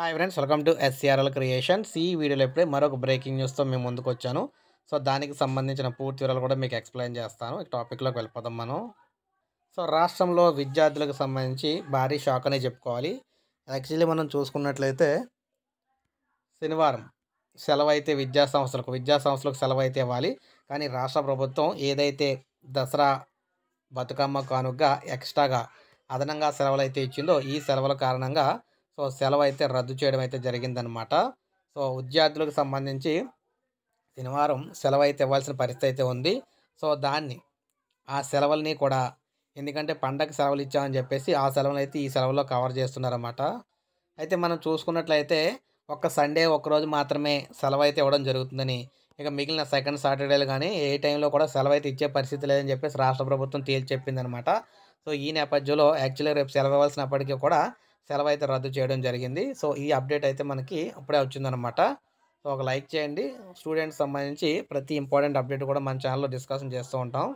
hi friends welcome to SCRL creations ఈ వీడియోలో ఎప్పుడే మరొక బ్రేకింగ్ న్యూస్తో మేము ముందుకు వచ్చాను సో దానికి సంబంధించిన పూర్తి వివరాలు కూడా మీకు ఎక్స్ప్లెయిన్ చేస్తాను ఈ టాపిక్లోకి వెళ్ళిపోదాం మనం సో రాష్ట్రంలో విద్యార్థులకు సంబంధించి భారీ షాక్ అనే చెప్పుకోవాలి యాక్చువల్లీ మనం చూసుకున్నట్లయితే శనివారం సెలవు అయితే విద్యా సంస్థలకు విద్యా సంస్థలకు సెలవు అయితే ఇవ్వాలి కానీ రాష్ట్ర ప్రభుత్వం ఏదైతే దసరా బతుకమ్మ కానుగ్గా ఎక్స్ట్రాగా అదనంగా సెలవులు అయితే ఇచ్చిందో ఈ సెలవుల కారణంగా సో సెలవు అయితే రద్దు చేయడం అయితే జరిగిందనమాట సో విద్యార్థులకు సంబంధించి శనివారం సెలవు అయితే ఇవ్వాల్సిన పరిస్థితి అయితే ఉంది సో దాన్ని ఆ సెలవుల్ని కూడా ఎందుకంటే పండగ సెలవులు ఇచ్చామని చెప్పేసి ఆ సెలవులు అయితే ఈ సెలవులో కవర్ చేస్తున్నారన్నమాట అయితే మనం చూసుకున్నట్లయితే ఒక్క సండే ఒకరోజు మాత్రమే సెలవు అయితే ఇవ్వడం జరుగుతుందని ఇక మిగిలిన సెకండ్ సాటర్డేలు కానీ ఏ టైంలో కూడా సెలవు అయితే ఇచ్చే పరిస్థితి లేదని చెప్పేసి రాష్ట్ర ప్రభుత్వం తేల్చి చెప్పిందనమాట సో ఈ నేపథ్యంలో యాక్చువల్గా రేపు సెలవు ఇవ్వాల్సినప్పటికీ కూడా సెలవు అయితే రద్దు చేయడం జరిగింది సో ఈ అప్డేట్ అయితే మనకి అప్పుడే వచ్చిందనమాట సో ఒక లైక్ చేయండి స్టూడెంట్స్ సంబంధించి ప్రతి ఇంపార్టెంట్ అప్డేట్ కూడా మన ఛానల్లో డిస్కషన్ చేస్తూ ఉంటాం